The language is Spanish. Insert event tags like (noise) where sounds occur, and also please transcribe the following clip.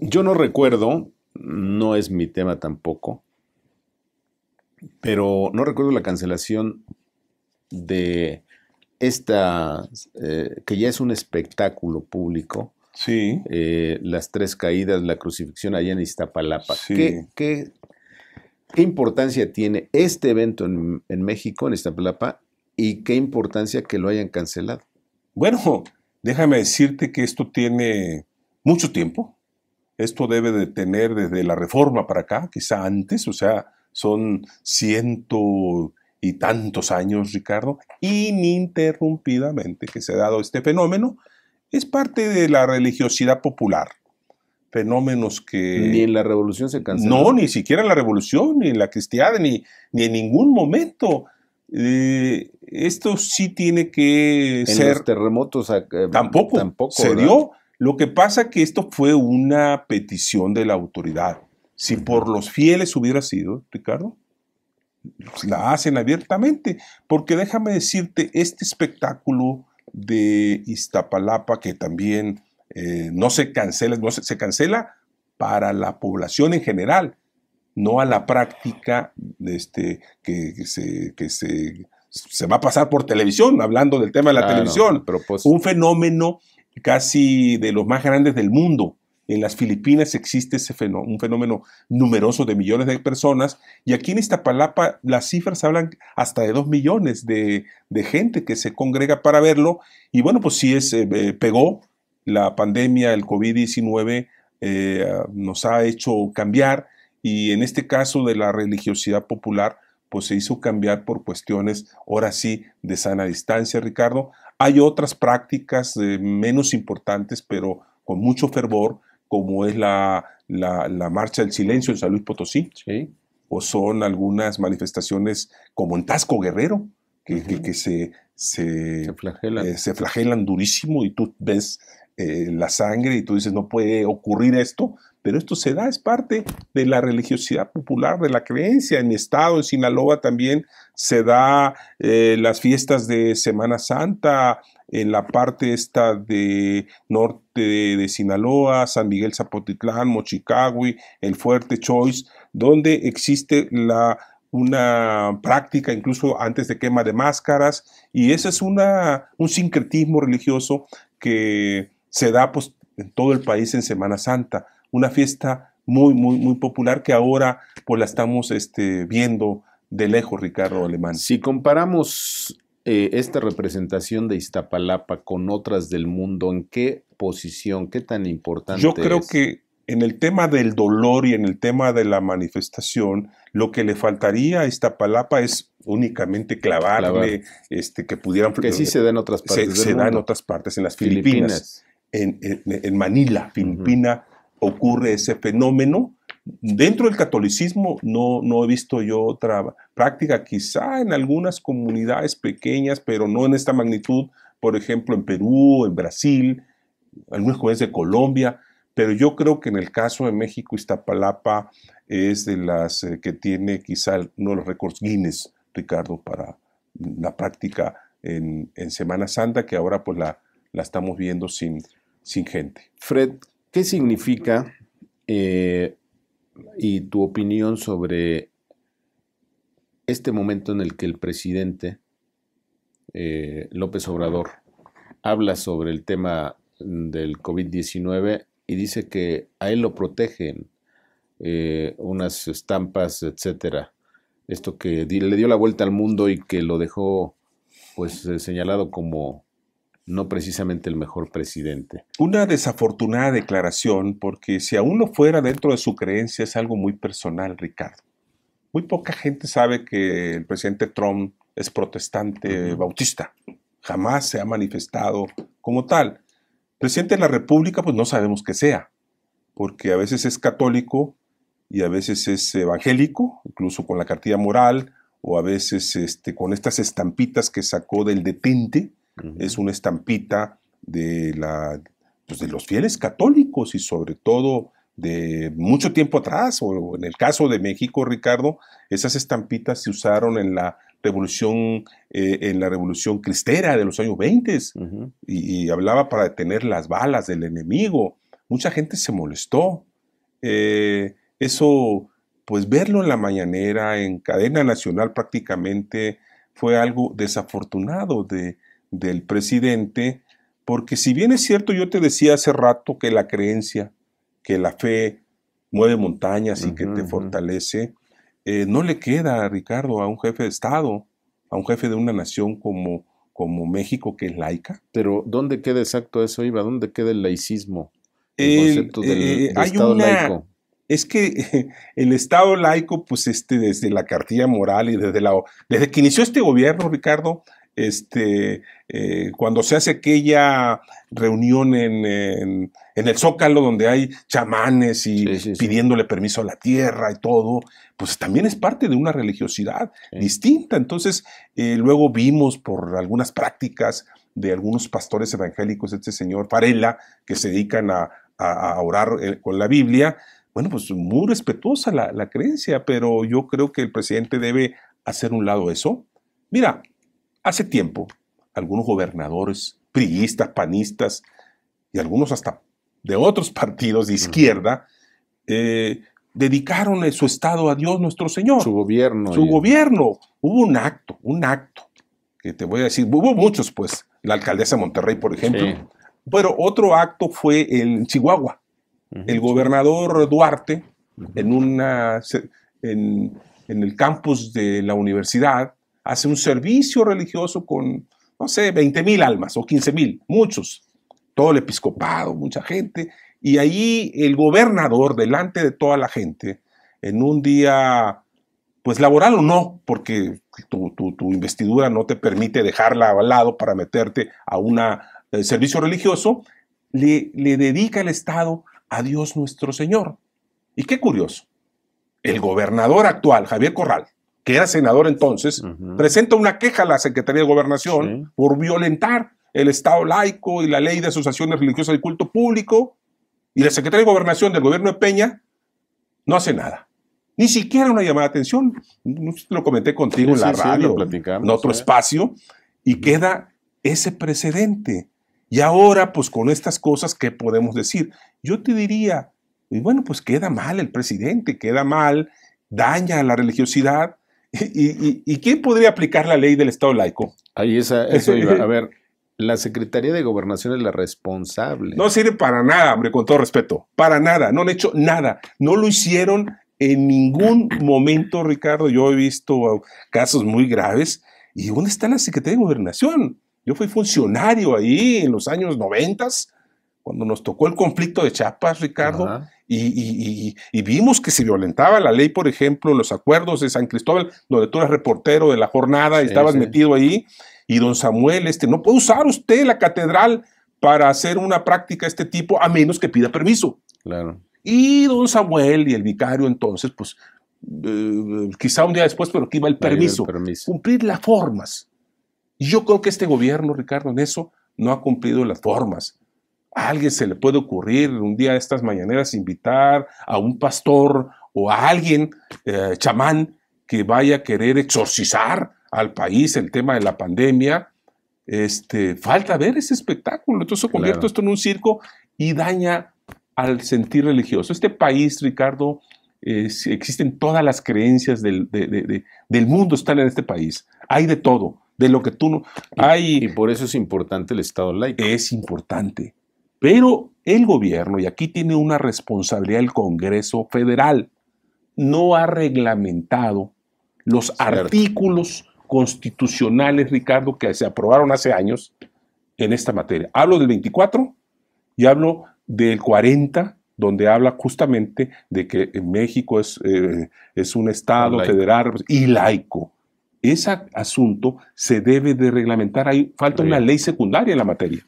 Yo no recuerdo, no es mi tema tampoco, pero no recuerdo la cancelación de esta, eh, que ya es un espectáculo público. Sí. Eh, las tres caídas, la crucifixión allá en Iztapalapa. ¿Qué, importancia tiene este evento en, en México, en Iztapalapa, y qué importancia que lo hayan cancelado? Bueno, déjame decirte que esto tiene mucho tiempo. Esto debe de tener desde la reforma para acá, quizá antes, o sea, son ciento y tantos años, Ricardo, ininterrumpidamente que se ha dado este fenómeno. Es parte de la religiosidad popular. Fenómenos que... Ni en la revolución se canceló. No, ni siquiera en la revolución, ni en la cristiana, ni, ni en ningún momento. Eh, esto sí tiene que ser. terremotos. Eh, tampoco. tampoco se dio. Lo que pasa que esto fue una petición de la autoridad. Si por los fieles hubiera sido, Ricardo, pues, la hacen abiertamente, porque déjame decirte, este espectáculo de Iztapalapa, que también eh, no se cancela, no se, cancela para la población en general, no a la práctica este, que, se, se, va a pasar por televisión, hablando del tema de la televisión. Pues Un fenómeno casi de los más grandes del mundo. En las Filipinas existe ese un fenómeno numeroso de millones de personas y aquí en Iztapalapa las cifras hablan hasta de dos millones de, gente que se congrega para verlo y bueno, pues sí es, eh, eh, pegó la pandemia, el COVID-19 eh, nos ha hecho cambiar y en este caso de la religiosidad popular, pues se hizo cambiar por cuestiones, ahora sí, de sana distancia, Ricardo. Hay otras prácticas eh, menos importantes, pero con mucho fervor, como es la, Marcha del Silencio en San Luis Potosí, o son algunas manifestaciones como en Tasco Guerrero, que, que, se, eh, se, flagelan. durísimo y tú ves eh, la sangre y tú dices, no puede ocurrir esto, pero esto se da, es parte de la religiosidad popular, de la creencia. En mi estado, en Sinaloa, también se da eh, las fiestas de Semana Santa en la parte esta de norte de, Sinaloa, San Miguel Zapotitlán, Mochicagui, El Fuerte, Choice, donde existe una práctica incluso antes de quema de máscaras y ese es un sincretismo religioso que se da pues, en todo el país en Semana Santa una fiesta muy, muy, muy popular que ahora pues la estamos este, viendo de lejos, Ricardo Alemán. Si comparamos eh, esta representación de Iztapalapa con otras del mundo, ¿en qué posición, qué tan importante? Yo creo que en el tema del dolor y en el tema de la manifestación, lo que le faltaría a Iztapalapa es únicamente clavarle, este, que pudieran... Que sí se da en otras partes. Se, dan en otras partes, en las Filipinas, En, Manila, Filipina ocurre ese fenómeno. Dentro del catolicismo no, no he visto yo otra práctica, quizá en algunas comunidades pequeñas, pero no en esta magnitud, por ejemplo, en Perú, en Brasil, algunas comunidades de Colombia, pero yo creo que en el caso de México, Iztapalapa es de las eh, que tiene quizá uno de los récords Guinness, Ricardo, para la práctica en, Semana Santa, que ahora pues la, la estamos viendo sin, sin gente. Fred, ¿Qué significa eh, y tu opinión sobre este momento en el que el presidente eh, López Obrador habla sobre el tema del COVID-19 y dice que a él lo protegen eh, unas estampas, etcétera? Esto que le dio la vuelta al mundo y que lo dejó pues señalado como no precisamente el mejor presidente. Una desafortunada declaración, porque si aún no fuera dentro de su creencia, es algo muy personal, Ricardo. Muy poca gente sabe que el presidente Trump es protestante bautista. Jamás se ha manifestado como tal. Presidente de la República, pues no sabemos que sea, porque a veces es católico y a veces es evangélico, incluso con la cartilla moral, o a veces este, con estas estampitas que sacó del detente, es una estampita de, la, pues, de los fieles católicos y sobre todo de mucho tiempo atrás, o en el caso de México, Ricardo, esas estampitas se usaron en la revolución, eh, en la revolución cristera de los años 20 y, hablaba para detener las balas del enemigo. Mucha gente se molestó. Eh, eso, pues verlo en la mañanera, en cadena nacional prácticamente, fue algo desafortunado de, del presidente, porque si bien es cierto, yo te decía hace rato que la creencia, que la fe mueve montañas y que te fortalece, eh, no le queda, a Ricardo, a un jefe de Estado, a un jefe de una nación como, como México, que es laica. Pero ¿dónde queda exacto eso, Iba? ¿Dónde queda el laicismo? El, concepto eh, Es que (laughs) el Estado laico, pues este, desde la cartilla moral y desde la... Desde que inició este gobierno, Ricardo, este, eh, cuando se hace aquella reunión en, el Zócalo donde hay chamanes y pidiéndole permiso a la tierra y todo, pues también es parte de una religiosidad distinta. Entonces, eh, luego vimos por algunas prácticas de algunos pastores evangélicos, este señor Farela, que se dedican a, orar eh, con la Biblia. Bueno, pues muy respetuosa la, la creencia, pero yo creo que el presidente debe hacer un lado eso. Mira, Hace tiempo, algunos gobernadores priistas, panistas y algunos hasta de otros (laughs) partidos de izquierda eh, dedicaron eh, su estado a Dios nuestro Señor. Su gobierno. Su gobierno. Hubo un acto, un acto, que te voy a decir, hubo muchos, pues, la alcaldesa de Monterrey, por ejemplo. Pero otro acto fue en Chihuahua. El gobernador Duarte, en, una, en el campus de la universidad, hace un servicio religioso con, no sé, 20 mil almas o 15 mil, muchos, todo el episcopado, mucha gente, y ahí el gobernador, delante de toda la gente, en un día, pues laboral o no, porque tu, investidura no te permite dejarla al lado para meterte a un eh, servicio religioso, le, le dedica el Estado a Dios nuestro Señor. Y qué curioso, el gobernador actual, Javier Corral, que era senador entonces, presenta una queja a la Secretaría de Gobernación por violentar el Estado laico y la ley de asociaciones religiosas y culto público, y la Secretaría de Gobernación del gobierno de Peña no hace nada. Ni siquiera una llamada de atención. Lo comenté contigo en la radio, en otro espacio, y queda ese precedente. Y ahora, pues con estas cosas, ¿qué podemos decir? Yo te diría, y bueno, pues queda mal el presidente, queda mal, daña la religiosidad, ¿Y, quién podría aplicar la ley del Estado laico? Ahí esa, eso iba. A ver, la Secretaría de Gobernación es la responsable. No sirve para nada, hombre, con todo respeto. Para nada. No han hecho nada. No lo hicieron en ningún momento, Ricardo. Yo he visto casos muy graves. ¿Y dónde está la Secretaría de Gobernación? Yo fui funcionario ahí en los años noventas, cuando nos tocó el conflicto de Chiapas, Ricardo. Y, vimos que se violentaba la ley, por ejemplo, los acuerdos de San Cristóbal, donde tú eras reportero de la jornada y estabas metido ahí, y don Samuel, este, no puede usar usted la catedral para hacer una práctica de este tipo a menos que pida permiso. Claro. Y don Samuel y el vicario entonces, pues eh, quizá un día después, pero que iba el permiso, el permiso. cumplir las formas. Y yo creo que este gobierno, Ricardo, en eso no ha cumplido las formas alguien se le puede ocurrir un día de estas mañaneras invitar a un pastor o a alguien eh, chamán que vaya a querer exorcizar al país el tema de la pandemia. Este, falta ver ese espectáculo. Entonces convierto convierte esto en un circo y daña al sentir religioso. Este país, Ricardo, existen todas las creencias del, mundo, están en este país. Hay de todo, de lo que tú no... Hay, y por eso es importante el Estado laico. Es importante. Pero el gobierno, y aquí tiene una responsabilidad el Congreso Federal, no ha reglamentado los artículos constitucionales, Ricardo, que se aprobaron hace años en esta materia. Hablo del 24 y hablo del 40, donde habla justamente de que México es, eh, es un Estado federal pues, y laico. Ese asunto se debe de reglamentar. Ahí falta una ley secundaria en la materia.